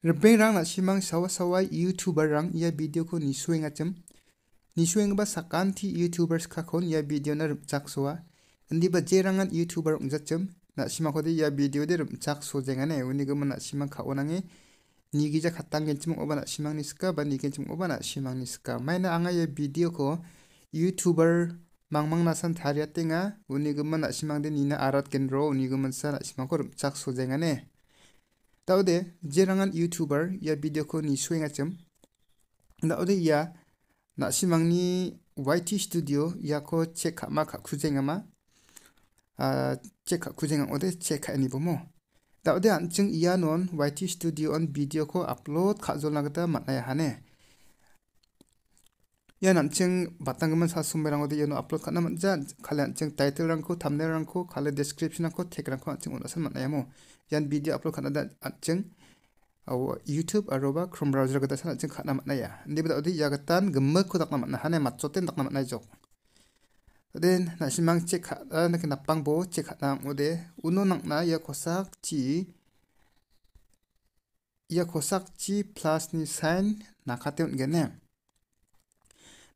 Rebeng rang na simang sawa sawa YouTuber rang ia video ko ni sueng acham. Ni sueng ba sakan ti YouTubers ka kon ia video na rumchak soa. Andi ba jerang an YouTuber ungjacham. Na sima ko de ia video de rumchak so jengane uni go na sima ka onange. Ni gija khatang gen chim oba na simang ni ska ba ni gen chim oba na simang ni ska. Maina anga ia video ko YouTuber mangmang na san thariya tenga uni go na simang de ni na arat gen ro uni go man sa na sima ko rumchak so jengane. tawde jerangan youtuber ya video ko ni suenga chem tawde ya na simang ni YT studio ya ko c e c k ma k a k u z e n g a ma a check k a k u z e n g a ode c e k kha ni bomo tawde an c e u n g ya non YT studio on video ko upload k a z o l nagata matnaya hane ya sa namcheng batanggimin odi iano upload ka·na man·ja kale an·cheng title-rangko thumbnail-rangko kale description-rangko tag-rangko an·cheng on·asan man·aiamo ian video upload ka·na da an·cheng YouTube aroba Chrome browser gata san an·cheng ka·na man·aia inde bada-ode ia gatan ko dakna man·a hanai matjoten dakna man·aijok den nasimang cek ka nak napang bo cek ka ode uno nangna ya kosak chi ya kosak chi plus ni sign nakate on gene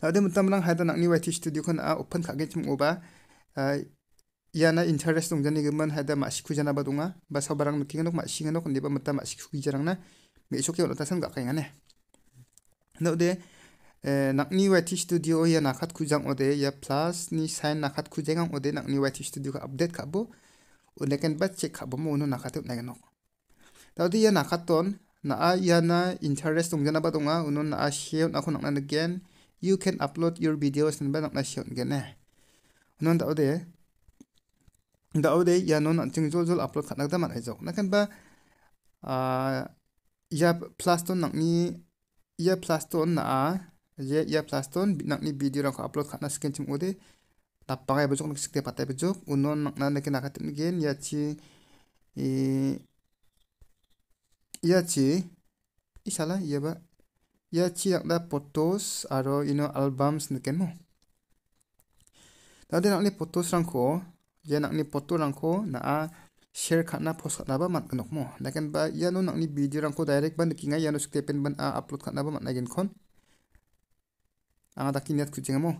ade mutam nang haida nangni studio kon a ah, open khage chim oba ah, ya na interest dong jani geman haida ma sikhu jana ba dunga ba sabarang nuki nok ma singa nok ndiba mutam ma sikhu jarang na me sok yo tasan ga kai ngane no de eh, nakni studio ya nakat kujang ode ya plus ni sign nakat kujengang ode nakni waiti studio ka update ka bo unaken ba cek ka bo mo no nakat na nok tawdi ya nakaton na a ya na interest dong jana ba dunga unon na a share na kon nakna you can upload your videos nan banak na shot gane Unon non da ode da ode ya non an ting jol jol upload khanak da man aizok nakan ba ah, ya plaston ni ya plaston na a ya ya plaston ni video rak upload khatna skin chim ode lapangai bejok nak sikte patai bejok unon nakna nakin akatin gen ya chi e ya chi isala ya ba ya ciak da potos aro ino albums niken mo. Tadi nakni potos rangko, ia ya nakni potos rangko naa share katna post katna ba mat kenok mo. Lakan ba ia ya no nakni video rangko direct ban nikinga ia ya no sklepen ban a upload katna ba mat nagen kon. Anga daki kiniat kujenga mo.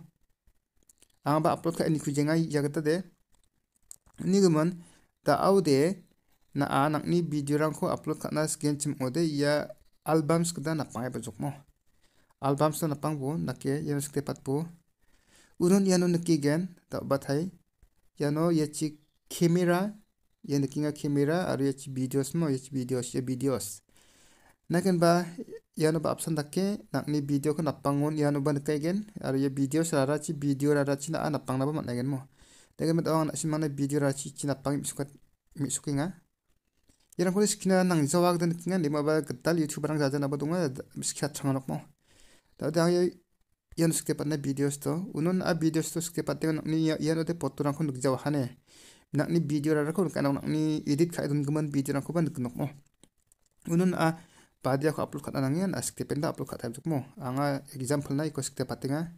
Anga ba upload ka ini kujenga ia kata de. Ini geman da au de naa nakni video rangko upload katna skin cim ode albums kada napang eba jokmo albums na napang bu nake yano sikte pat bu urun yano niki gen ta batai yano yachi camera ya nikinga kamera. aru yachi videos mo yachi videos ya videos Nakan ba yano ba absan dake nakni video ko napangon yano ba nikai gen aru ya videos rara chi video rara chi na napang na ba managen mo dengan mat awang nak simang na video rara chi chi napang misukat misukinga yang kore sikina nang jawag dan kinga lima ba ketal youtube barang jajan abo dunga sikya chang nok mo da da yang yan videos to unun a videos to sikya nang ni yang ote potto rang kon jawa hane ni video ra rakon kana ni edit kayak dun video rang ko ban nok mau, unun a badia ko upload khata nangian a sikte penda upload khata juk mo anga example na iko sikte patenga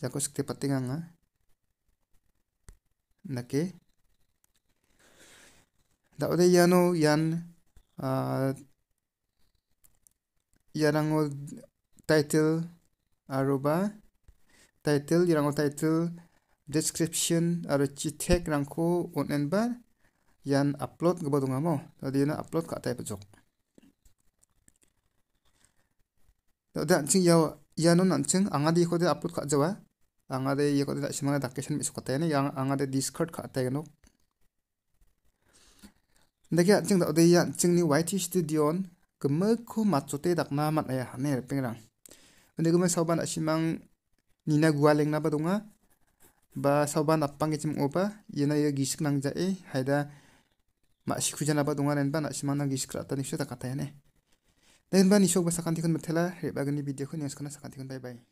jako sikte patenga nga nake da'ude yano yan uh, yarango title aruba title yarango title description aro chi rangko onen ba yan upload gebo dungamo tadi yana upload ka type jok da'ude anching yaw yano nanching angadi ko de upload ka jawa angade yekode da simana dakeshan misukatayane yang angade discard ka taygano dagi an ching da ode yan ching ni yt studio on gema ko matsote dakna mat aya hane pengrang ande gema sauban asimang nina gualeng na donga? ba sauban apang gechim opa yena ya gisik nang jae haida ma sikuja na badonga ren ban asimang na gisik rata ni shota katayane dan ban isok basakan tikun metela rebagani video kun nyas kana sakan kun bye bye